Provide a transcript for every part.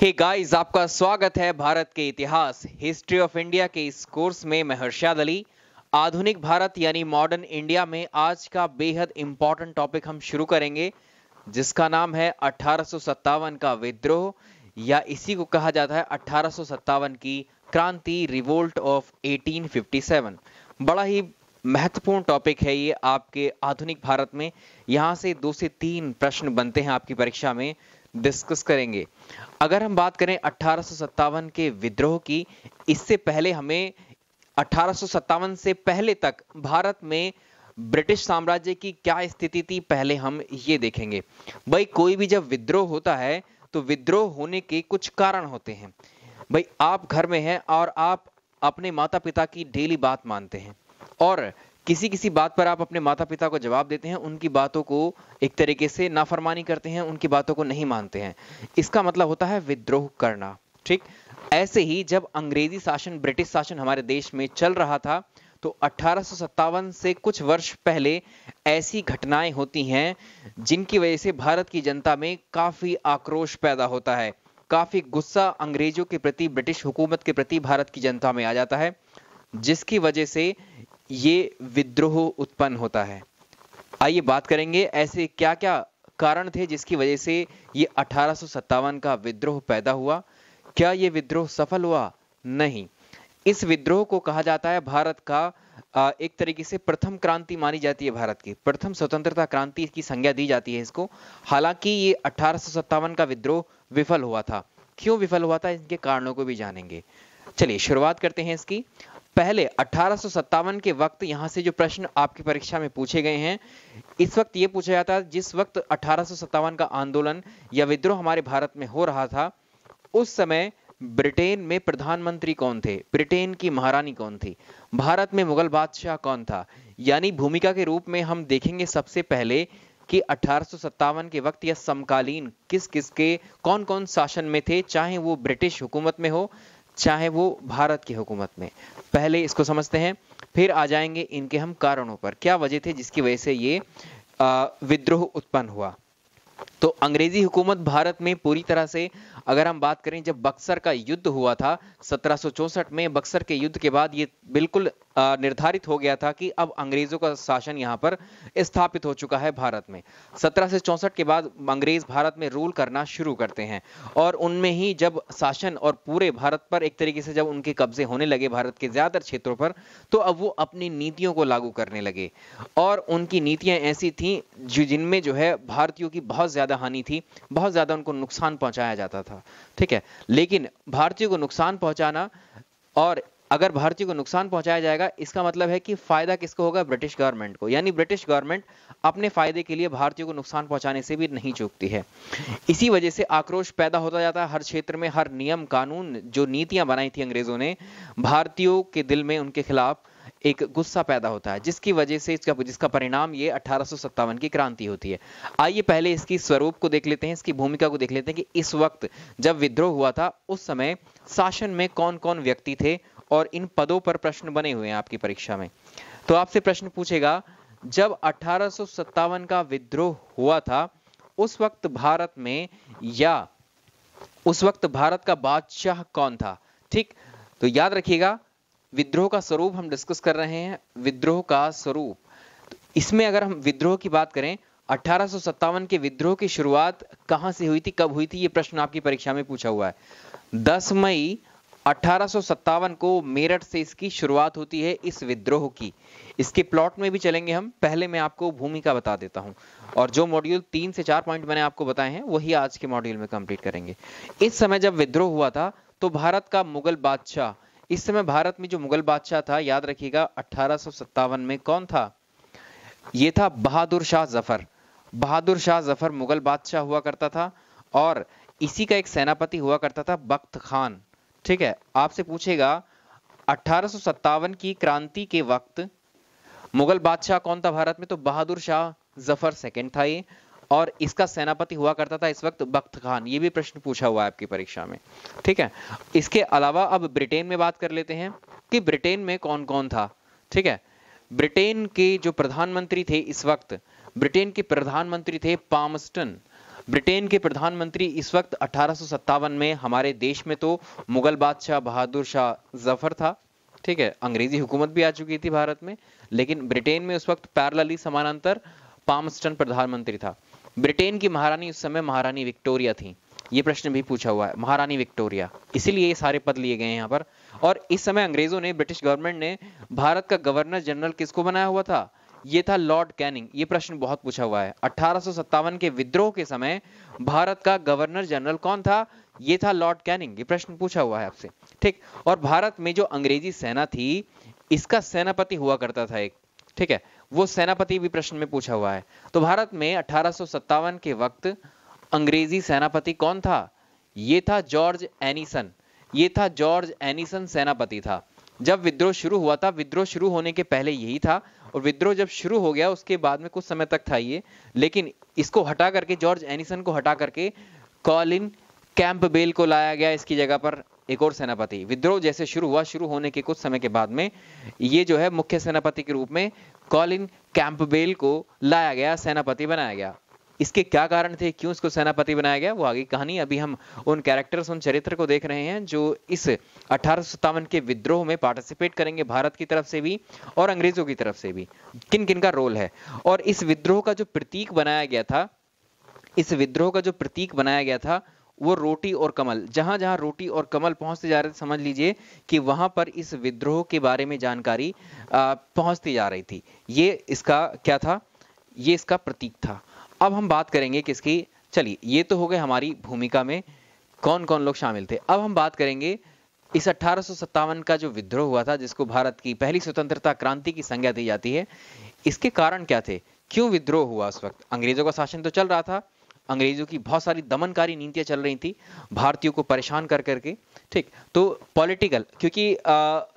हे hey guys आपका स्वागत है भारत के इतिहास हिस्ट्री ऑफ इंडिया के इस कोर्स में मैं हर्षाद अली आधुनिक भारत यानी मॉडर्न इंडिया में आज का बेहद इंपॉर्टेंट टॉपिक हम शुरू करेंगे जिसका नाम है अठारह का विद्रोह या इसी को कहा जाता है अठारह की क्रांति रिवोल्ट ऑफ 1857 बड़ा ही महत्वपूर्ण टॉपिक है ये आपके आधुनिक भारत में यहाँ से दो से तीन प्रश्न बनते हैं आपकी परीक्षा में डिस्कस करेंगे अगर हम बात करें अठारह के विद्रोह की इससे पहले हमें अठारह से पहले तक भारत में ब्रिटिश साम्राज्य की क्या स्थिति थी पहले हम ये देखेंगे भाई कोई भी जब विद्रोह होता है तो विद्रोह होने के कुछ कारण होते हैं भाई आप घर में हैं और आप अपने माता पिता की डेली बात मानते हैं और किसी किसी बात पर आप अपने माता पिता को जवाब देते हैं उनकी बातों को एक तरीके से नाफरमानी करते हैं उनकी बातों को नहीं मानते हैं इसका मतलब होता है विद्रोह करना ठीक ऐसे ही जब अंग्रेजी शासन ब्रिटिश शासन हमारे देश में चल रहा था तो अठारह से कुछ वर्ष पहले ऐसी घटनाएं होती हैं जिनकी वजह से भारत की जनता में काफी आक्रोश पैदा होता है काफी गुस्सा अंग्रेजों के प्रति ब्रिटिश हुकूमत के प्रति भारत की जनता में आ जाता है जिसकी वजह से ये विद्रोह उत्पन्न होता है आइए बात करेंगे ऐसे क्या क्या कारण थे जिसकी वजह से ये अठारह का विद्रोह पैदा हुआ क्या ये विद्रोह सफल हुआ नहीं इस विद्रोह को कहा जाता है भारत का एक तरीके से प्रथम क्रांति मानी जाती है भारत की प्रथम स्वतंत्रता क्रांति की संज्ञा दी जाती है इसको हालांकि ये अठारह का विद्रोह विफल हुआ था क्यों विफल हुआ था इनके कारणों को भी जानेंगे चलिए शुरुआत करते हैं इसकी पहले अठारह के वक्त यहाँ से जो प्रश्न आपकी परीक्षा में पूछे गए हैं इस वक्त ये पूछा जाता जिस वक्त अठारह का आंदोलन या विद्रोह हमारे भारत में हो रहा था उस समय ब्रिटेन में प्रधानमंत्री कौन थे ब्रिटेन की महारानी कौन थी भारत में मुगल बादशाह कौन था यानी भूमिका के रूप में हम देखेंगे सबसे पहले कि अठारह के वक्त या समकालीन किस किस के कौन कौन शासन में थे चाहे वो ब्रिटिश हुकूमत में हो चाहे वो भारत की हुकूमत में पहले इसको समझते हैं फिर आ जाएंगे इनके हम कारणों पर क्या वजह थे जिसकी वजह से ये विद्रोह उत्पन्न हुआ तो अंग्रेजी हुकूमत भारत में पूरी तरह से अगर हम बात करें जब बक्सर का युद्ध हुआ था सत्रह में बक्सर के युद्ध के बाद ये बिल्कुल निर्धारित हो गया था कि अब अंग्रेजों का शासन यहाँ पर स्थापित हो चुका है भारत में सत्रह के बाद अंग्रेज भारत में रूल करना शुरू करते हैं और उनमें ही जब शासन और पूरे भारत पर एक तरीके से जब उनके कब्जे होने लगे भारत के ज्यादातर क्षेत्रों पर तो अब वो अपनी नीतियों को लागू करने लगे और उनकी नीतियां ऐसी थी जिनमें जो है भारतीयों की बहुत ज्यादा हानि थी बहुत ज़्यादा उनको नुकसान पहुंचाया जाता था ठीक है लेकिन भारतीयों को नुकसान पहुंचाना और अगर भारतीयों को नुकसान पहुंचाया जाएगा इसका मतलब है कि फायदा किसको होगा ब्रिटिश गवर्नमेंट को यानी ब्रिटिश गवर्नमेंट अपने फायदे के लिए भारतीयों को नुकसान पहुंचाने से भी नहीं चूकती है इसी वजह से आक्रोश पैदा होता जाता है हर क्षेत्र में हर नियम कानून जो नीतियां बनाई थी अंग्रेजों ने भारतीयों के दिल में उनके खिलाफ एक गुस्सा पैदा होता है जिसकी वजह से इसका जिसका परिणाम ये अठारह की क्रांति होती है आइए पहले इसकी स्वरूप को देख लेते हैं इसकी भूमिका को देख लेते हैं कि इस वक्त जब विद्रोह हुआ था उस समय शासन में कौन कौन व्यक्ति थे और इन पदों पर प्रश्न बने हुए हैं आपकी परीक्षा में तो आपसे प्रश्न पूछेगा जब अठारह का विद्रोह हुआ था उस वक्त भारत में या उस वक्त भारत का बादशाह कौन था ठीक तो याद रखिएगा विद्रोह का स्वरूप हम डिस्कस कर रहे हैं विद्रोह का स्वरूप तो इसमें अगर हम विद्रोह की बात करें अठारह के विद्रोह की शुरुआत कहां से हुई थी कब हुई थी ये प्रश्न आपकी परीक्षा में पूछा हुआ है 10 मई अठारह को मेरठ से इसकी शुरुआत होती है इस विद्रोह की इसके प्लॉट में भी चलेंगे हम पहले मैं आपको भूमिका बता देता हूं और जो मॉड्यूल तीन से चार पॉइंट मैंने आपको बताए हैं वही आज के मॉड्यूल में कंप्लीट करेंगे इस समय जब विद्रोह हुआ था तो भारत का मुगल बादशाह इस समय भारत में जो मुगल बादशाह था याद रखिएगा अठारह में कौन था ये था बहादुर शाह जफर बहादुर शाह जफर मुगल बादशाह हुआ करता था और इसी का एक सेनापति हुआ करता था बख्त खान ठीक है आपसे पूछेगा अठारह की क्रांति के वक्त मुगल बादशाह कौन था भारत में तो बहादुर शाह जफर सेकंड था ये और इसका सेनापति हुआ करता था इस वक्त बख्त खान ये भी प्रश्न पूछा हुआ है आपकी परीक्षा में ठीक है इसके अलावा अब ब्रिटेन में बात कर लेते हैं कि ब्रिटेन में कौन कौन था ठीक है ब्रिटेन के जो प्रधानमंत्री थे इस वक्त ब्रिटेन के प्रधानमंत्री थे पामस्टन ब्रिटेन के प्रधानमंत्री इस वक्त अठारह में हमारे देश में तो मुगल बादशाह बहादुर शाह जफर था ठीक है अंग्रेजी हुकूमत भी आ चुकी थी भारत में लेकिन ब्रिटेन में उस वक्त पैरलली समानांतर पामस्टन प्रधानमंत्री था ब्रिटेन की महारानी उस समय महारानी विक्टोरिया थी ये प्रश्न भी पूछा हुआ है महारानी विक्टोरिया इसीलिए ये सारे पद लिए गए हैं यहाँ पर और इस समय अंग्रेजों ने ब्रिटिश गवर्नमेंट ने भारत का गवर्नर जनरल किसको बनाया हुआ था ये था लॉर्ड कैनिंग ये प्रश्न बहुत पूछा हुआ है अठारह के विद्रोह के समय भारत का गवर्नर जनरल कौन था ये था लॉर्ड कैनिंग ये प्रश्न पूछा हुआ है आपसे ठीक और भारत में जो अंग्रेजी सेना थी इसका सेनापति हुआ करता था एक ठीक है वो सेनापति भी प्रश्न में पूछा हुआ है तो भारत में अठारह के वक्त अंग्रेजी सेनापति कौन था ये था जॉर्ज एनिसन ये था जॉर्ज एनिसन सेनापति था जब विद्रोह शुरू हुआ था विद्रोह शुरू होने के पहले यही था और विद्रोह जब शुरू हो गया उसके बाद में कुछ समय तक था ये लेकिन इसको हटा करके जॉर्ज एनिसन को हटा करके कॉलिन कैंप बेल को लाया गया इसकी जगह पर एक और सेनापति विद्रोह जैसे शुरू हुआ शुरू होने के कुछ समय के बाद में ये जो है मुख्य सेनापति के रूप में कॉलिन कैंपबेल को लाया गया सेनापति बनाया गया इसके क्या कारण थे क्यों इसको सेनापति बनाया गया वो आगे कहानी अभी हम उन कैरेक्टर्स उन चरित्र को देख रहे हैं जो इस अठारह के विद्रोह में पार्टिसिपेट करेंगे भारत की तरफ से भी और अंग्रेजों की तरफ से भी किन किन का रोल है और इस विद्रोह का जो प्रतीक बनाया गया था इस विद्रोह का जो प्रतीक बनाया गया था वो रोटी और कमल जहां जहां रोटी और कमल पहुंचते जा रहे थे समझ लीजिए कि वहां पर इस विद्रोह के बारे में जानकारी पहुंचती जा रही थी ये इसका क्या था ये इसका प्रतीक था अब हम बात करेंगे किसकी चलिए ये तो हो गए हमारी भूमिका में कौन कौन लोग शामिल थे अब हम बात करेंगे इस अठारह का जो विद्रोह हुआ था जिसको भारत की पहली स्वतंत्रता क्रांति की संज्ञा दी जाती है इसके कारण क्या थे क्यों विद्रोह हुआ उस वक्त अंग्रेजों का शासन तो चल रहा था अंग्रेजों की बहुत सारी दमनकारी नीतियां चल रही थी भारतीयों को परेशान कर करके ठीक तो पॉलिटिकल क्योंकि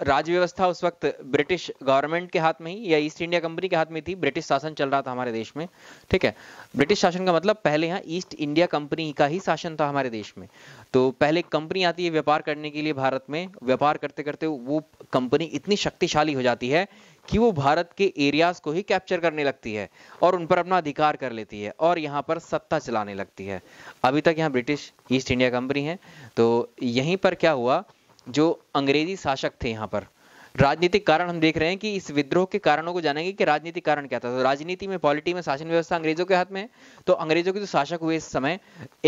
राज्य व्यवस्था उस वक्त ब्रिटिश गवर्नमेंट के हाथ में ही या ईस्ट इंडिया कंपनी के हाथ में थी ब्रिटिश शासन चल रहा था हमारे देश में ठीक है ब्रिटिश शासन का मतलब पहले यहाँ ईस्ट इंडिया कंपनी का ही शासन था हमारे देश में तो पहले कंपनी आती है व्यापार करने के लिए भारत में व्यापार करते करते वो कंपनी इतनी शक्तिशाली हो जाती है कि वो भारत के एरियाज को ही कैप्चर करने लगती है और उन पर अपना अधिकार कर लेती है और यहाँ पर सत्ता चलाने लगती है अभी तक यहाँ ब्रिटिश ईस्ट इंडिया कंपनी है तो यहीं पर क्या हुआ जो अंग्रेजी शासक थे यहाँ पर राजनीतिक कारण हम देख रहे हैं कि इस विद्रोह के कारणों को जानेंगे कि राजनीतिक कारण क्या था तो राजनीति में पॉलिटी में शासन व्यवस्था अंग्रेजों के हाथ में है तो अंग्रेजों के जो शासक हुए इस समय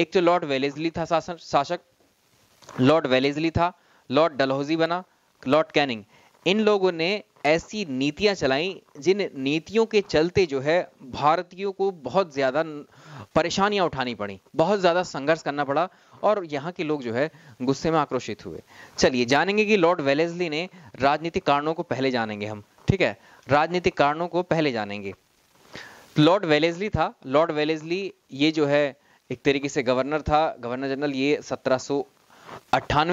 एक तो लॉर्ड वेलेजली था शासन शासक लॉर्ड वेलेजली था लॉर्ड डलहौजी बना लॉर्ड कैनिंग इन लोगों ने ऐसी नीतियां चलाई जिन नीतियों के चलते जो है भारतीयों को बहुत ज़्यादा परेशानियां उठानी पड़ी बहुत ज़्यादा संघर्ष करना पड़ा और यहाँ के लोग जो है गुस्से में आक्रोशित हुए चलिए जानेंगे कि लॉर्ड वेलेजली ने राजनीतिक कारणों को पहले जानेंगे हम ठीक है राजनीतिक कारणों को पहले जानेंगे लॉर्ड वेलेजली था लॉर्ड वेलेजली ये जो है एक तरीके से गवर्नर था गवर्नर जनरल ये सत्रह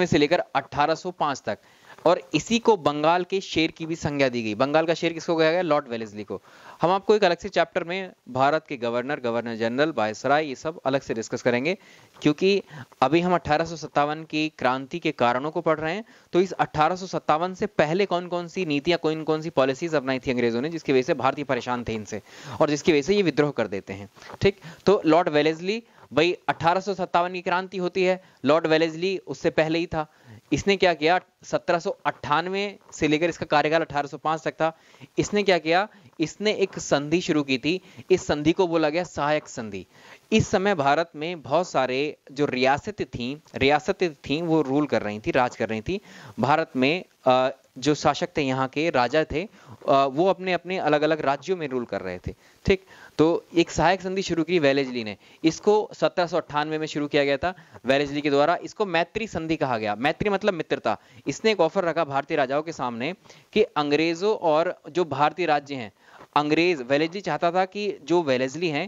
से लेकर 1805 तक और इसी को बंगाल के शेर की भी संज्ञा दी गई बंगाल का शेर किसको कहा गया लॉर्ड वेलेजली को हम आपको एक अलग से चैप्टर में भारत के गवर्नर गवर्नर जनरल वायसराय ये सब अलग से डिस्कस करेंगे क्योंकि अभी हम अठारह की क्रांति के कारणों को पढ़ रहे हैं तो इस अठारह से पहले कौन कौन सी नीतियां कौन कौन सी पॉलिसीज अपनाई थी अंग्रेजों ने जिसकी वजह से भारतीय परेशान थे इनसे और जिसकी वजह से ये विद्रोह कर देते हैं ठीक तो लॉर्ड वेलेजली भाई अठारह की क्रांति होती है लॉर्ड वेलेजली उससे पहले ही था इसने क्या किया सत्रह से लेकर इसका कार्यकाल 1805 तक था इसने क्या किया इसने एक संधि शुरू की थी इस संधि को बोला गया सहायक संधि इस समय भारत में बहुत सारे जो रियासतें थीं रियासतें थीं वो रूल कर रही थी राज कर रही थी भारत में जो शासक थे यहाँ के राजा थे वो अपने अपने अलग अलग राज्यों में रूल कर रहे थे ठीक तो एक सहायक संधि शुरू की वेलेजली ने इसको सत्रह में शुरू किया गया था वेलेजली के द्वारा इसको मैत्री संधि कहा गया मैत्री मतलब मित्रता इसने एक ऑफर रखा भारतीय राजाओं के सामने कि अंग्रेजों और जो भारतीय राज्य हैं अंग्रेज वेलेजली चाहता था कि जो वेलेजली हैं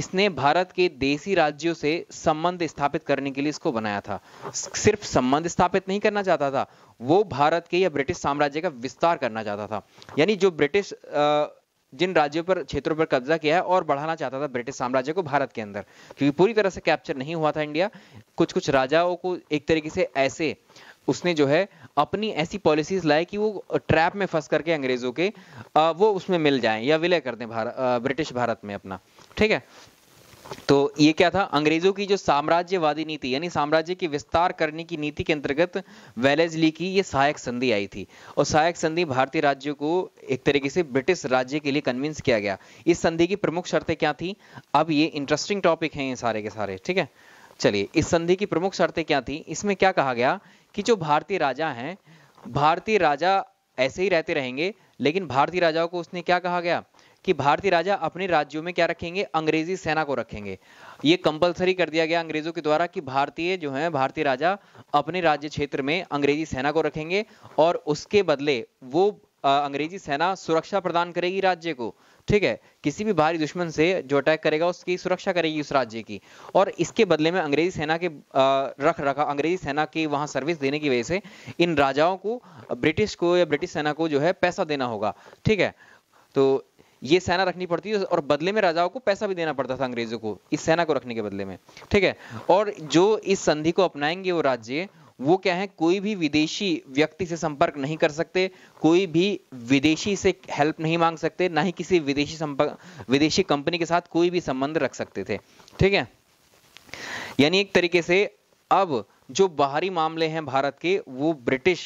इसने भारत के देसी राज्यों से संबंध स्थापित करने के लिए इसको बनाया था सिर्फ संबंध स्थापित नहीं करना चाहता था वो भारत के या ब्रिटिश साम्राज्य का विस्तार करना चाहता था यानी जो ब्रिटिश जिन राज्यों पर क्षेत्रों पर कब्जा किया है और बढ़ाना चाहता था ब्रिटिश साम्राज्य को भारत के अंदर क्योंकि पूरी तरह से कैप्चर नहीं हुआ था इंडिया कुछ कुछ राजाओं को एक तरीके से ऐसे उसने जो है अपनी ऐसी पॉलिसीज लाए कि वो ट्रैप में फंस करके अंग्रेज़ों के वो उसमें मिल जाएं या विलय कर दें भारत ब्रिटिश भारत में अपना ठीक है तो ये क्या था अंग्रेजों की जो साम्राज्यवादी नीति यानी साम्राज्य की विस्तार करने की नीति के अंतर्गत वेलेजली की ये सहायक संधि आई थी और सहायक संधि भारतीय राज्यों को एक तरीके से ब्रिटिश राज्य के लिए कन्विंस किया गया इस संधि की प्रमुख शर्तें क्या थी अब ये इंटरेस्टिंग टॉपिक हैं ये सारे के सारे ठीक है चलिए इस संधि की प्रमुख शर्तें क्या थी इसमें क्या कहा गया कि जो भारतीय राजा हैं भारतीय राजा ऐसे ही रहते रहेंगे लेकिन भारतीय राजाओं को उसने क्या कहा गया कि भारतीय राजा अपने राज्यों में क्या रखेंगे अंग्रेजी सेना को रखेंगे ये कंपलसरी कर दिया गया अंग्रेजों के द्वारा कि भारतीय जो है भारतीय राजा अपने राज्य क्षेत्र में अंग्रेजी सेना को रखेंगे और उसके बदले वो अंग्रेजी सेना सुरक्षा प्रदान करेगी राज्य को ठीक है किसी भी बाहरी दुश्मन से जो अटैक करेगा उसकी सुरक्षा करेगी उस राज्य की और इसके बदले में अंग्रेजी सेना के रख रखा अंग्रेजी सेना की वहां सर्विस देने की वजह से इन राजाओं को ब्रिटिश को या ब्रिटिश सेना को जो है पैसा देना होगा ठीक है तो ये सेना रखनी पड़ती है और बदले में राजाओं को पैसा भी देना पड़ता था अंग्रेजों को इस सेना को रखने के बदले में ठीक है और जो इस संधि को अपनाएंगे वो राज्य वो क्या है कोई भी विदेशी व्यक्ति से संपर्क नहीं कर सकते कोई भी विदेशी से हेल्प नहीं मांग सकते ना ही किसी विदेशी संपर्क विदेशी कंपनी के साथ कोई भी संबंध रख सकते थे ठीक है यानी एक तरीके से अब जो बाहरी मामले हैं भारत के वो ब्रिटिश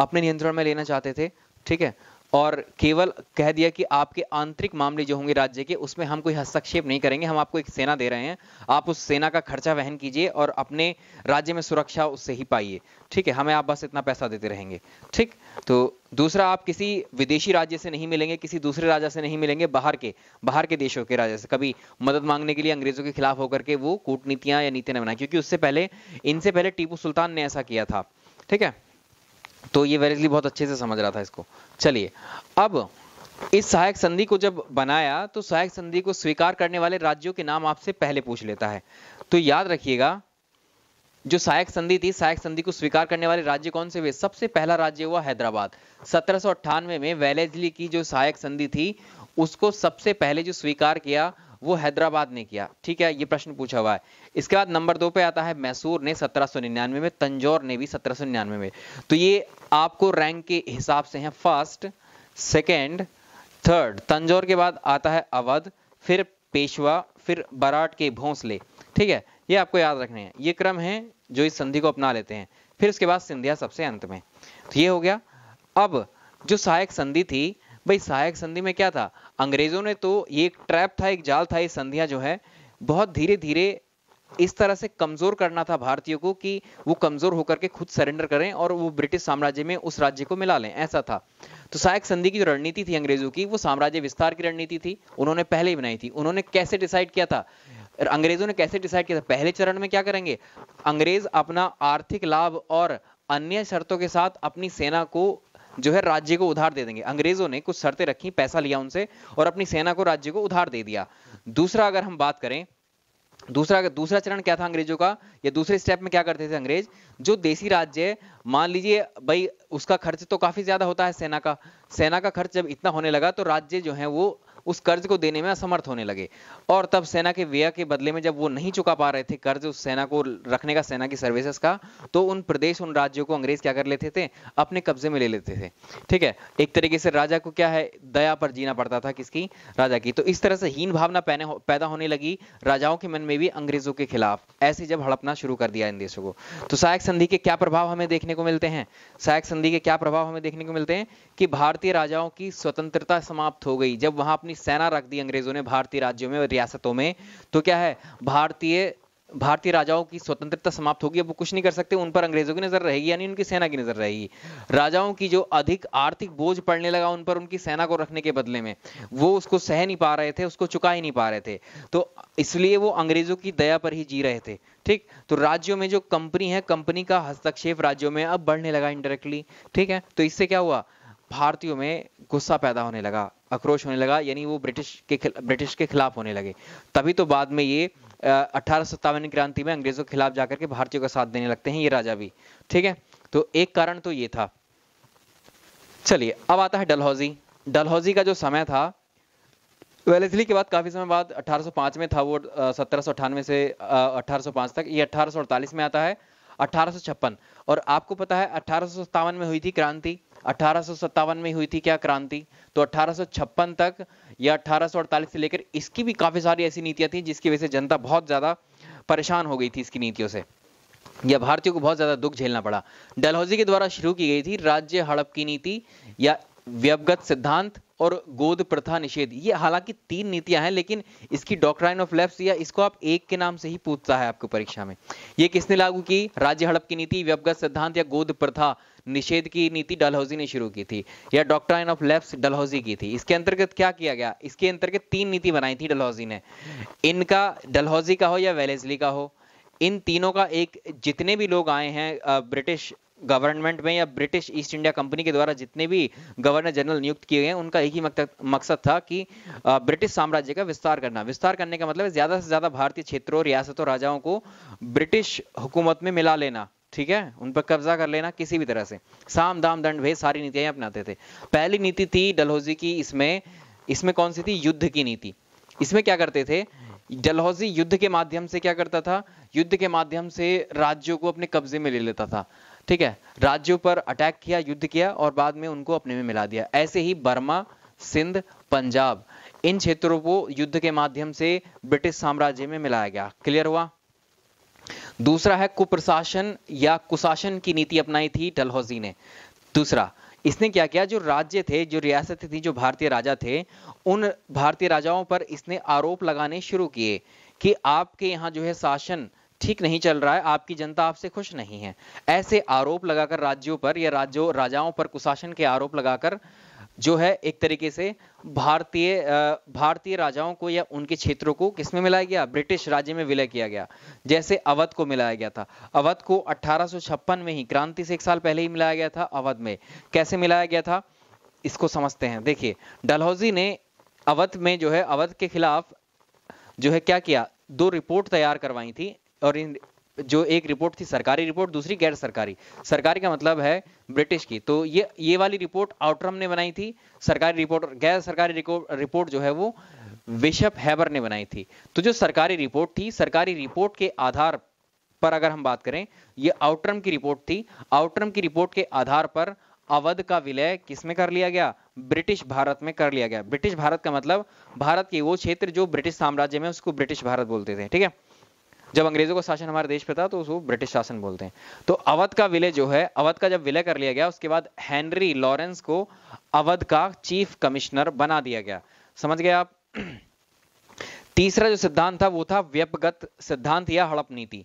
अपने नियंत्रण में लेना चाहते थे ठीक है और केवल कह दिया कि आपके आंतरिक मामले जो होंगे राज्य के उसमें हम कोई हस्तक्षेप नहीं करेंगे हम आपको एक सेना दे रहे हैं आप उस सेना का खर्चा वहन कीजिए और अपने राज्य में सुरक्षा उससे ही पाइए ठीक है हमें आप बस इतना पैसा देते रहेंगे ठीक तो दूसरा आप किसी विदेशी राज्य से नहीं मिलेंगे किसी दूसरे राजा से नहीं मिलेंगे बाहर के बाहर के देशों के राजा से कभी मदद मांगने के लिए अंग्रेजों के खिलाफ होकर के वो कूटनीतियां या नीतियां बनाई क्योंकि उससे पहले इनसे पहले टीपू सुल्तान ने ऐसा किया था ठीक है तो ये वेरेजली बहुत अच्छे से समझ रहा था इसको चलिए अब इस सहायक संधि को जब बनाया तो सहायक संधि को स्वीकार करने वाले राज्यों के नाम आपसे पहले पूछ लेता है तो याद रखिएगा जो सहायक संधि थी सहायक संधि को स्वीकार करने वाले राज्य कौन से हुए सबसे पहला राज्य हुआ हैदराबाद सत्रह में वेलेजली की जो सहायक संधि थी उसको सबसे पहले जो स्वीकार किया वो हैदराबाद ने किया ठीक है ये प्रश्न पूछा हुआ है इसके बाद नंबर दो पे आता है मैसूर ने 1799 में तंजौर ने भी 1799 में तो ये आपको रैंक के हिसाब से हैं फर्स्ट सेकंड थर्ड तंजौर के बाद आता है अवध फिर पेशवा फिर बराट के भोंसले ठीक है ये आपको याद रखने हैं ये क्रम है जो इस संधि को अपना लेते हैं फिर उसके बाद सिंधिया सबसे अंत में तो ये हो गया अब जो सहायक संधि थी भाई सहायक संधि में क्या था अंग्रेजों ने तो ये एक ट्रैप था एक जाल था ये संधियां जो है बहुत धीरे धीरे इस तरह से कमजोर करना था भारतीयों को कि वो कमजोर होकर के खुद सरेंडर करें और वो ब्रिटिश साम्राज्य में उस राज्य को मिला लें ऐसा था तो सहायक संधि की जो रणनीति थी अंग्रेजों की वो साम्राज्य विस्तार की रणनीति थी उन्होंने पहले ही बनाई थी उन्होंने कैसे डिसाइड किया था अंग्रेजों ने कैसे डिसाइड किया था पहले चरण में क्या करेंगे अंग्रेज अपना आर्थिक लाभ और अन्य शर्तों के साथ अपनी सेना को जो है राज्य को उधार दे देंगे अंग्रेजों ने कुछ शर्तें रखी पैसा लिया उनसे और अपनी सेना को राज्य को उधार दे दिया दूसरा अगर हम बात करें दूसरा दूसरा चरण क्या था अंग्रेजों का या दूसरे स्टेप में क्या करते थे अंग्रेज जो देसी राज्य मान लीजिए भाई उसका खर्च तो काफी ज्यादा होता है सेना का सेना का खर्च जब इतना होने लगा तो राज्य जो है वो उस कर्ज को देने में असमर्थ होने लगे और तब सेना के व्यय के बदले में जब वो नहीं चुका पा रहे थे कर्ज उस सेना को रखने का सेना की सर्विसेज का तो उन प्रदेश उन राज्यों को अंग्रेज क्या कर लेते थे अपने कब्जे में ले लेते थे ठीक है एक तरीके से राजा को क्या है दया पर जीना पड़ता था किसकी राजा की तो इस तरह से हीन भावना पैदा होने लगी राजाओं के मन में भी अंग्रेजों के खिलाफ ऐसे जब हड़पना शुरू कर दिया इन देशों को तो सहायक संधि के क्या प्रभाव हमें देखने को मिलते हैं सहायक संधि के क्या प्रभाव हमें देखने को मिलते हैं कि भारतीय राजाओं की स्वतंत्रता समाप्त हो गई जब वहां अपनी अपनी सेना रख दी अंग्रेजों ने भारतीय राज्यों में रियासतों में तो क्या है भारतीय भारतीय राजाओं की स्वतंत्रता समाप्त होगी अब वो कुछ नहीं कर सकते उन पर अंग्रेजों की नजर रहेगी यानी उनकी सेना की नजर रहेगी राजाओं की जो अधिक आर्थिक बोझ पड़ने लगा उन पर उनकी सेना को रखने के बदले में वो उसको सह नहीं पा रहे थे उसको चुका ही नहीं पा रहे थे तो इसलिए वो अंग्रेजों की दया पर ही जी रहे थे ठीक तो राज्यों में जो कंपनी है कंपनी का हस्तक्षेप राज्यों में अब बढ़ने लगा इंडायरेक्टली ठीक है तो इससे क्या हुआ भारतीयों में गुस्सा पैदा होने लगा आक्रोश होने लगा यानी वो ब्रिटिश के ब्रिटिश के खिलाफ होने लगे तभी तो बाद में ये अठारह की क्रांति में अंग्रेजों के खिलाफ जाकर के भारतीयों का साथ देने लगते हैं ये राजा भी ठीक है तो एक कारण तो ये था चलिए अब आता है डलहौजी डलहौजी का जो समय था वेलेसली के बाद काफ़ी समय बाद 1805 में था वो सत्रह से अठारह तक ये अठारह में आता है अठारह और आपको पता है अठारह में हुई थी क्रांति अठारह में हुई थी क्या क्रांति तो अठारह तक या अठारह से लेकर इसकी भी काफ़ी सारी ऐसी नीतियां थी जिसकी वजह से जनता बहुत ज़्यादा परेशान हो गई थी इसकी नीतियों से या भारतीयों को बहुत ज़्यादा दुख झेलना पड़ा डलहौजी के द्वारा शुरू की गई थी राज्य हड़प की नीति या व्यवगत सिद्धांत और गोद प्रथा निषेध ये हालांकि तीन नीतियां हैं लेकिन इसकी डॉक्ट्राइन ऑफ लेफ्ट या इसको आप एक के नाम से ही पूछता है आपको परीक्षा में ये किसने लागू की राज्य हड़प की नीति व्यवगत सिद्धांत या गोद प्रथा निषेध की नीति डलहौजी ने शुरू की थी या डॉक्ट्राइन ऑफ लेफ्ट डलहौजी की थी इसके अंतर्गत क्या किया गया इसके अंतर्गत तीन नीति बनाई थी डलहौजी ने इनका डलहौजी का हो या वेलेजली का हो इन तीनों का एक जितने भी लोग आए हैं ब्रिटिश गवर्नमेंट में या ब्रिटिश ईस्ट इंडिया कंपनी के द्वारा जितने भी गवर्नर जनरल नियुक्त किए गए उनका एक ही मकसद था कि ब्रिटिश साम्राज्य का विस्तार करना विस्तार करने का मतलब ज़्यादा से ज़्यादा भारतीय क्षेत्रों रियासतों राजाओं को ब्रिटिश हुकूमत में मिला लेना ठीक है उन पर कब्जा कर लेना किसी भी तरह से साम दाम दंड भेद सारी नीतियां अपनाते थे पहली नीति थी डलहौजी की इसमें इसमें कौन सी थी युद्ध की नीति इसमें क्या करते थे डलहौजी युद्ध के माध्यम से क्या करता था युद्ध के माध्यम से राज्यों को अपने कब्जे में ले लेता था ठीक है राज्यों पर अटैक किया युद्ध किया और बाद में उनको अपने में मिला दिया ऐसे ही बर्मा सिंध पंजाब इन क्षेत्रों को युद्ध के माध्यम से ब्रिटिश साम्राज्य में मिलाया गया क्लियर हुआ दूसरा है कुप्रशासन या कुशासन की नीति अपनाई थी डलहौजी ने दूसरा इसने क्या किया जो राज्य थे जो रियासत थी जो भारतीय राजा थे उन भारतीय राजाओं पर इसने आरोप लगाने शुरू किए कि आपके यहाँ जो है शासन ठीक नहीं चल रहा है आपकी जनता आपसे खुश नहीं है ऐसे आरोप लगाकर राज्यों पर या राज्यों राजाओं पर कुशासन के आरोप लगाकर जो है एक तरीके से भारतीय भारतीय राजाओं को या उनके क्षेत्रों को किसमें मिलाया गया ब्रिटिश राज्य में विलय किया गया जैसे अवध को मिलाया गया था अवध को अठारह में ही क्रांति से एक साल पहले ही मिलाया गया था अवध में कैसे मिलाया गया था इसको समझते हैं देखिए डलहौजी ने अवध में जो है अवध के खिलाफ जो है क्या किया दो रिपोर्ट तैयार करवाई थी और इन जो एक रिपोर्ट थी सरकारी रिपोर्ट दूसरी गैर सरकारी सरकारी का मतलब है ब्रिटिश की तो ये ये वाली रिपोर्ट आउटरम ने बनाई थी सरकारी रिपोर्ट गैर सरकारी रिपोर्ट जो है वो विशप हैबर ने बनाई थी तो जो सरकारी रिपोर्ट थी सरकारी रिपोर्ट के आधार पर अगर हम बात करें ये आउटरम की रिपोर्ट थी आउटरम की रिपोर्ट के आधार पर अवध का विलय किसमें कर लिया गया ब्रिटिश भारत में कर लिया गया ब्रिटिश भारत का मतलब भारत के वो क्षेत्र जो ब्रिटिश साम्राज्य में उसको ब्रिटिश भारत बोलते थे ठीक है जब अंग्रेजों का शासन हमारे देश पे था तो उसको ब्रिटिश शासन बोलते हैं तो अवध का विलय जो है अवध का जब विलय कर लिया गया उसके बाद हेनरी लॉरेंस को अवध का चीफ कमिश्नर बना दिया गया समझ गए आप तीसरा जो सिद्धांत था वो था व्यपगत सिद्धांत या हड़प नीति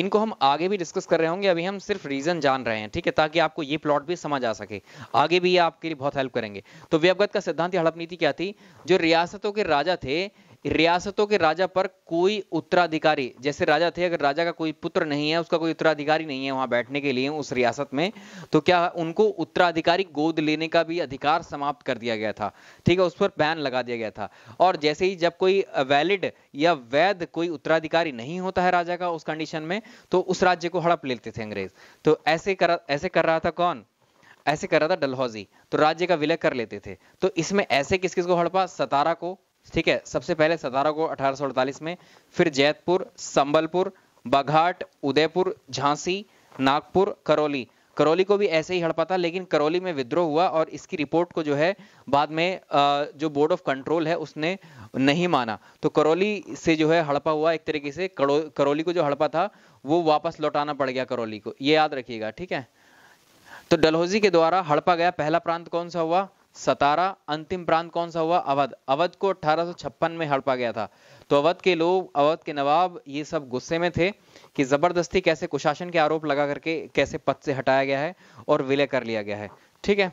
इनको हम आगे भी डिस्कस कर रहे होंगे अभी हम सिर्फ रीजन जान रहे हैं ठीक है ताकि आपको ये प्लॉट भी समझ आ सके आगे भी ये आपके लिए बहुत हेल्प करेंगे तो व्यवगत का सिद्धांत हड़प नीति क्या थी जो रियासतों के राजा थे रियासतों के राजा पर कोई उत्तराधिकारी जैसे राजा थे अगर राजा का कोई पुत्र नहीं है उसका कोई उत्तराधिकारी नहीं है वहां बैठने के लिए उस रियासत में तो क्या उनको उत्तराधिकारी गोद लेने का भी अधिकार समाप्त कर दिया गया था ठीक है उस पर बैन लगा दिया गया था और जैसे ही जब कोई वैलिड या वैध कोई उत्तराधिकारी नहीं होता है राजा का उस कंडीशन में तो उस राज्य को हड़प लेते थे अंग्रेज तो ऐसे कर ऐसे कर रहा था कौन ऐसे कर रहा था डलहौजी तो राज्य का विलय कर लेते थे तो इसमें ऐसे किस किस को हड़पा सतारा को ठीक है सबसे पहले सतारा को अठारह में फिर जैतपुर संबलपुर बघाट उदयपुर झांसी नागपुर करौली करौली को भी ऐसे ही हड़पा था लेकिन करौली में विद्रोह हुआ और इसकी रिपोर्ट को जो है बाद में जो बोर्ड ऑफ कंट्रोल है उसने नहीं माना तो करौली से जो है हड़पा हुआ एक तरीके से करौली को जो हड़पा था वो वापस लौटाना पड़ गया करौली को ये याद रखिएगा ठीक है तो डलहौजी के द्वारा हड़पा गया पहला प्रांत कौन सा हुआ सतारा अंतिम प्रांत कौन सा हुआ अवध अवध को अठारह में हड़पा गया था तो अवध के लोग अवध के नवाब ये सब गुस्से में थे कि जबरदस्ती कैसे कुशासन के आरोप लगा करके कैसे पद से हटाया गया है और विलय कर लिया गया है ठीक है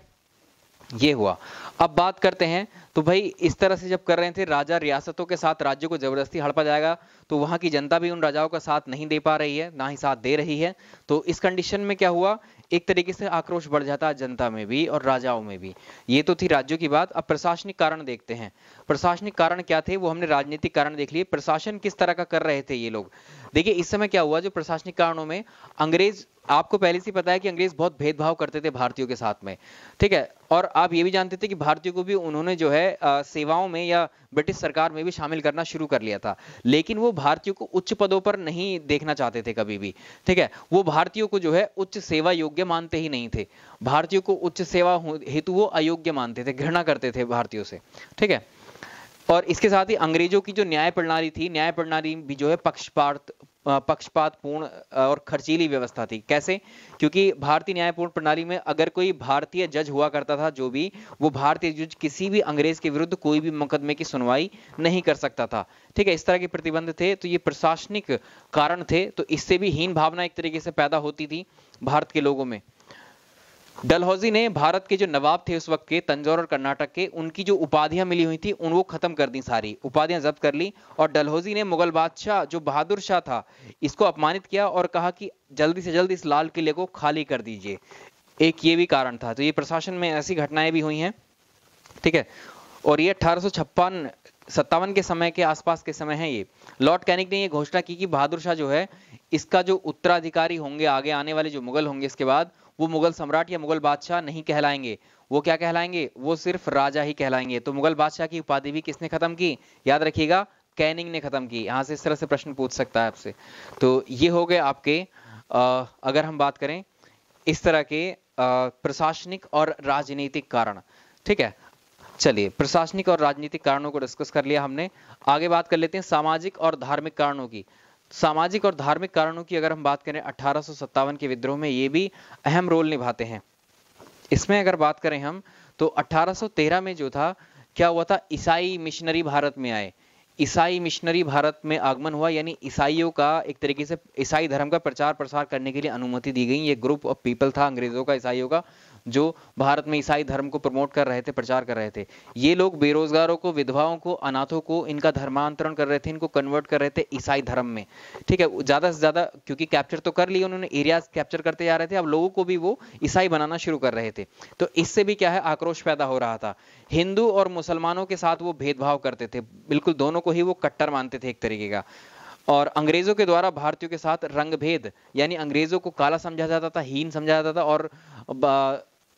ये हुआ अब बात करते हैं तो भाई इस तरह से जब कर रहे थे राजा रियासतों के साथ राज्य को जबरदस्ती हड़पा जाएगा तो वहां की जनता भी उन राजाओं का साथ नहीं दे पा रही है ना ही साथ दे रही है तो इस कंडीशन में क्या हुआ एक तरीके से आक्रोश बढ़ जाता है जनता में भी और राजाओं में भी ये तो थी राज्यों की बात अब प्रशासनिक कारण देखते हैं प्रशासनिक कारण क्या थे वो हमने राजनीतिक कारण देख लिए प्रशासन किस तरह का कर रहे थे ये लोग देखिए इस समय क्या हुआ जो प्रशासनिक कारणों में अंग्रेज आपको पहले से पता है कि अंग्रेज बहुत भेदभाव करते थे भारतीयों के साथ में ठीक है और आप ये भी जानते थे कि भारतीयों को भी उन्होंने जो है आ, सेवाओं में या ब्रिटिश सरकार में भी शामिल करना शुरू कर लिया था लेकिन वो भारतीयों को उच्च पदों पर नहीं देखना चाहते थे कभी भी ठीक है वो भारतीयों को जो है उच्च सेवा योग्य मानते ही नहीं थे भारतीयों को उच्च सेवा हेतु वो अयोग्य मानते थे घृणा करते थे भारतीयों से ठीक है और इसके साथ ही अंग्रेजों की जो न्याय प्रणाली थी न्याय प्रणाली भी जो है पक्षपात पक्षपातपूर्ण और खर्चीली व्यवस्था थी कैसे क्योंकि भारतीय न्यायपूर्ण प्रणाली में अगर कोई भारतीय जज हुआ करता था जो भी वो भारतीय जज किसी भी अंग्रेज के विरुद्ध कोई भी मुकदमे की सुनवाई नहीं कर सकता था ठीक है इस तरह के प्रतिबंध थे तो ये प्रशासनिक कारण थे तो इससे भी हीन भावना एक तरीके से पैदा होती थी भारत के लोगों में डलहौजी ने भारत के जो नवाब थे उस वक्त के तंजौर और कर्नाटक के उनकी जो उपाधियां मिली हुई थी उन वो खत्म कर दी सारी उपाधियां जब्त कर ली और डलहौजी ने मुगल बादशाह जो बहादुर शाह था इसको अपमानित किया और कहा कि जल्दी से जल्दी इस लाल किले को खाली कर दीजिए एक ये भी कारण था तो ये प्रशासन में ऐसी घटनाएं भी हुई हैं ठीक है और ये अठारह सत्तावन के समय के आसपास के समय है ये लॉर्ड कैनिक ने ये घोषणा की कि बहादुर शाह जो है इसका जो उत्तराधिकारी होंगे आगे आने वाले जो मुगल होंगे इसके बाद वो मुगल सम्राट या मुगल बादशाह नहीं कहलाएंगे वो क्या कहलाएंगे वो सिर्फ राजा ही कहलाएंगे तो मुगल बादशाह की उपाधि भी किसने खत्म की याद रखिएगा कैनिंग ने खत्म की यहां से इस तरह से प्रश्न पूछ सकता है आपसे तो ये हो गए आपके अगर हम बात करें इस तरह के प्रशासनिक और राजनीतिक कारण ठीक है चलिए प्रशासनिक और राजनीतिक कारणों को डिस्कस कर लिया हमने आगे बात कर लेते हैं सामाजिक और धार्मिक कारणों की सामाजिक और धार्मिक कारणों की अगर हम बात करें अठारह के विद्रोह में ये भी अहम रोल निभाते हैं इसमें अगर बात करें हम तो 1813 में जो था क्या हुआ था ईसाई मिशनरी भारत में आए ईसाई मिशनरी भारत में आगमन हुआ यानी ईसाइयों का एक तरीके से ईसाई धर्म का प्रचार प्रसार करने के लिए अनुमति दी गई ये ग्रुप ऑफ पीपल था अंग्रेजों का ईसाइयों का जो भारत में ईसाई धर्म को प्रमोट कर रहे थे प्रचार कर रहे थे ये लोग बेरोजगारों को विधवाओं को अनाथों को इनका धर्मांतरण कर रहे थे इनको कन्वर्ट कर रहे थे ईसाई धर्म में ठीक है ज़्यादा से ज़्यादा क्योंकि कैप्चर तो कर लिए उन्होंने एरियाज कैप्चर करते जा रहे थे अब लोगों को भी वो ईसाई बनाना शुरू कर रहे थे तो इससे भी क्या है आक्रोश पैदा हो रहा था हिंदू और मुसलमानों के साथ वो भेदभाव करते थे बिल्कुल दोनों को ही वो कट्टर मानते थे एक तरीके का और अंग्रेजों के द्वारा भारतीयों के साथ रंग भेद यानी अंग्रेजों को काला समझा जाता था हीन समझा जाता था और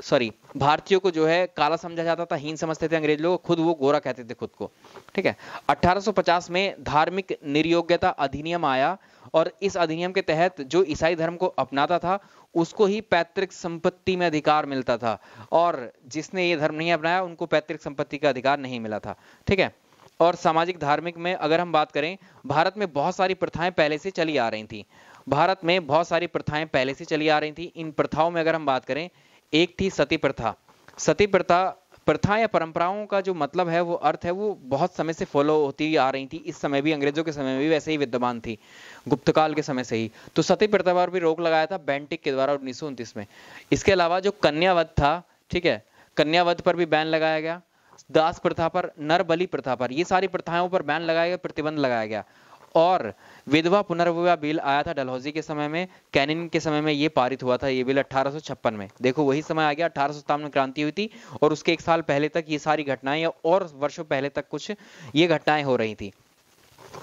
सॉरी भारतीयों को जो है काला समझा जाता था हीन समझते थे अंग्रेज लोग खुद वो गोरा कहते थे खुद को ठीक है 1850 में धार्मिक निर्योग्यता अधिनियम आया और इस अधिनियम के तहत जो ईसाई धर्म को अपनाता था उसको ही पैतृक संपत्ति में अधिकार मिलता था और जिसने ये धर्म नहीं अपनाया उनको पैतृक संपत्ति का अधिकार नहीं मिला था ठीक है और सामाजिक धार्मिक में अगर हम बात करें भारत में बहुत सारी प्रथाएं पहले से चली आ रही थी भारत में बहुत सारी प्रथाएं पहले से चली आ रही थी इन प्रथाओं में अगर हम बात करें एक थी सती प्रथा सती प्रथा प्रथा या परंपराओं का जो मतलब है वो अर्थ है वो बहुत समय से फॉलो होती आ रही थी इस समय भी अंग्रेजों के समय में भी वैसे ही विद्यमान थी गुप्तकाल के समय से ही तो सती प्रथा पर भी रोक लगाया था बैंटिक के द्वारा उन्नीस में इसके अलावा जो कन्यावध था ठीक है कन्यावध पर भी बैन लगाया गया दास प्रथा पर नर बलि प्रथा पर ये सारी प्रथाओं पर बैन लगाया गया प्रतिबंध लगाया गया और विधवा पुनर्विवाह बिल आया था डलहौजी के समय में कैनिन के समय में ये पारित हुआ था ये बिल अठारह में देखो वही समय आ गया अठारह में क्रांति हुई थी और उसके एक साल पहले तक ये सारी घटनाएं और वर्षों पहले तक कुछ ये घटनाएं हो रही थी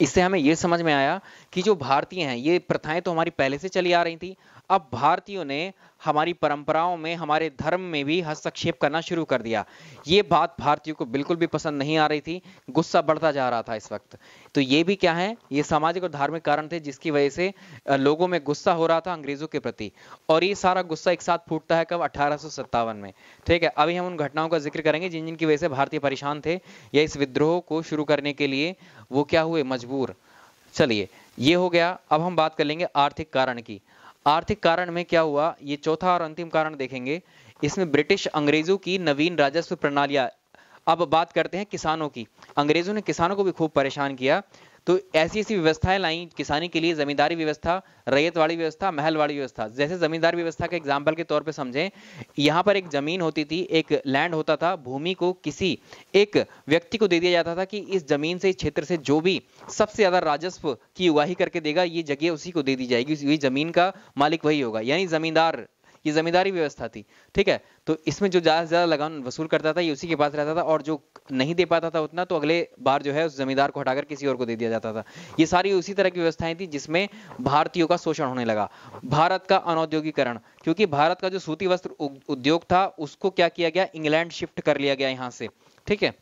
इससे हमें ये समझ में आया कि जो भारतीय हैं ये प्रथाएं तो हमारी पहले से चली आ रही थी अब भारतीयों ने हमारी परंपराओं में हमारे धर्म में भी हस्तक्षेप करना शुरू कर दिया ये बात भारतीयों को बिल्कुल भी पसंद नहीं आ रही थी गुस्सा बढ़ता जा रहा था इस वक्त तो ये भी क्या है ये सामाजिक और धार्मिक कारण थे जिसकी वजह से लोगों में गुस्सा हो रहा था अंग्रेजों के प्रति और ये सारा गुस्सा एक साथ फूटता है कब अठारह में ठीक है अभी हम उन घटनाओं का जिक्र करेंगे जिन जिनकी वजह से भारतीय परेशान थे या इस विद्रोह को शुरू करने के लिए वो क्या हुए मजबूर चलिए ये हो गया अब हम बात कर लेंगे आर्थिक कारण की आर्थिक कारण में क्या हुआ ये चौथा और अंतिम कारण देखेंगे इसमें ब्रिटिश अंग्रेजों की नवीन राजस्व प्रणालियां अब बात करते हैं किसानों की अंग्रेजों ने किसानों को भी खूब परेशान किया तो ऐसी ऐसी व्यवस्थाएं लाई किसानी के लिए जमींदारी व्यवस्था वाली व्यवस्था महलवाड़ी व्यवस्था जैसे जमींदारी व्यवस्था के एग्जाम्पल के तौर पर समझें यहाँ पर एक जमीन होती थी एक लैंड होता था भूमि को किसी एक व्यक्ति को दे दिया जाता था कि इस जमीन से इस क्षेत्र से जो भी सबसे ज्यादा राजस्व की उगाही करके देगा ये जगह उसी को दे दी जाएगी ये जमीन का मालिक वही होगा यानी जमींदार ये जमींदारी व्यवस्था थी ठीक है तो इसमें जो ज़्यादा से ज़्यादा लगान वसूल करता था ये उसी के पास रहता था और जो नहीं दे पाता था उतना तो अगले बार जो है उस जमींदार को हटाकर किसी और को दे दिया जाता था ये सारी उसी तरह की व्यवस्थाएं थी जिसमें भारतीयों का शोषण होने लगा भारत का अनौद्योगिकरण क्योंकि भारत का जो सूती वस्त्र उद्योग था उसको क्या किया गया इंग्लैंड शिफ्ट कर लिया गया यहाँ से ठीक है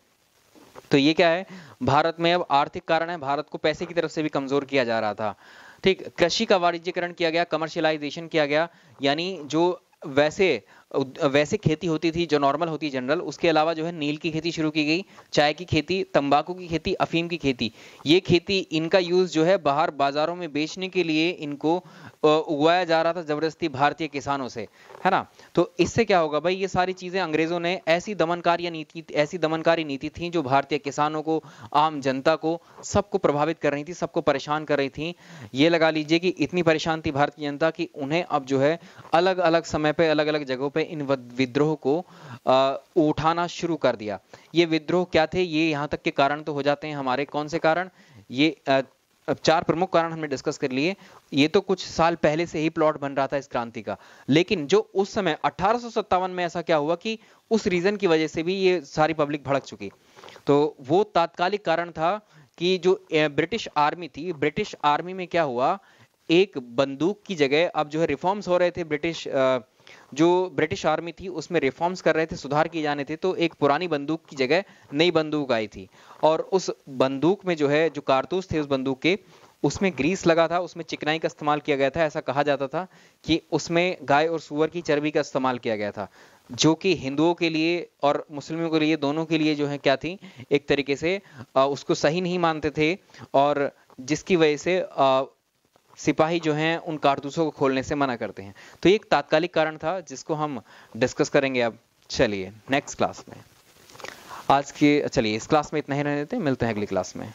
तो ये क्या है भारत में अब आर्थिक कारण है भारत को पैसे की तरफ से भी कमजोर किया जा रहा था ठीक कृषि का वाणिज्यकरण किया गया कमर्शियलाइजेशन किया गया यानी जो वैसे वैसे खेती होती थी जो नॉर्मल होती है जनरल उसके अलावा जो है नील की खेती शुरू की गई चाय की खेती तंबाकू की खेती अफीम की खेती ये खेती इनका यूज़ जो है बाहर बाज़ारों में बेचने के लिए इनको उगाया जा रहा था ज़बरदस्ती भारतीय किसानों से है ना तो इससे क्या होगा भाई ये सारी चीज़ें अंग्रेज़ों ने ऐसी दमनकारी नीति ऐसी दमनकारी नीति थी जो भारतीय किसानों को आम जनता को सबको प्रभावित कर रही थी सबको परेशान कर रही थी ये लगा लीजिए कि इतनी परेशान थी भारतीय जनता कि उन्हें अब जो है अलग अलग समय पर अलग अलग जगहों पे इन विद्रोह को आ, उठाना शुरू कर दिया ये विद्रोह क्या थे ये यहाँ तक के कारण तो हो जाते हैं हमारे कौन से कारण ये आ, अब चार प्रमुख कारण हमने डिस्कस कर लिए ये तो कुछ साल पहले से ही प्लॉट बन रहा था इस क्रांति का लेकिन जो उस समय अठारह में ऐसा क्या हुआ कि उस रीजन की वजह से भी ये सारी पब्लिक भड़क चुकी तो वो तात्कालिक कारण था कि जो ब्रिटिश आर्मी थी ब्रिटिश आर्मी में क्या हुआ एक बंदूक की जगह अब जो है रिफॉर्म्स हो रहे थे ब्रिटिश आ, जो ब्रिटिश आर्मी थी उसमें रिफॉर्म्स कर रहे थे सुधार किए जाने थे तो एक पुरानी बंदूक की जगह नई बंदूक आई थी और उस बंदूक में जो है जो कारतूस थे उस बंदूक के उसमें ग्रीस लगा था उसमें चिकनाई का इस्तेमाल किया गया था ऐसा कहा जाता था कि उसमें गाय और सुअर की चर्बी का इस्तेमाल किया गया था जो कि हिंदुओं के लिए और मुस्लिमों के लिए दोनों के लिए जो है क्या थी एक तरीके से उसको सही नहीं मानते थे और जिसकी वजह से सिपाही जो हैं उन कारतूसों को खोलने से मना करते हैं तो ये एक तात्कालिक कारण था जिसको हम डिस्कस करेंगे अब चलिए नेक्स्ट क्लास में आज के चलिए इस क्लास में इतना ही रहने देते हैं मिलते हैं अगली क्लास में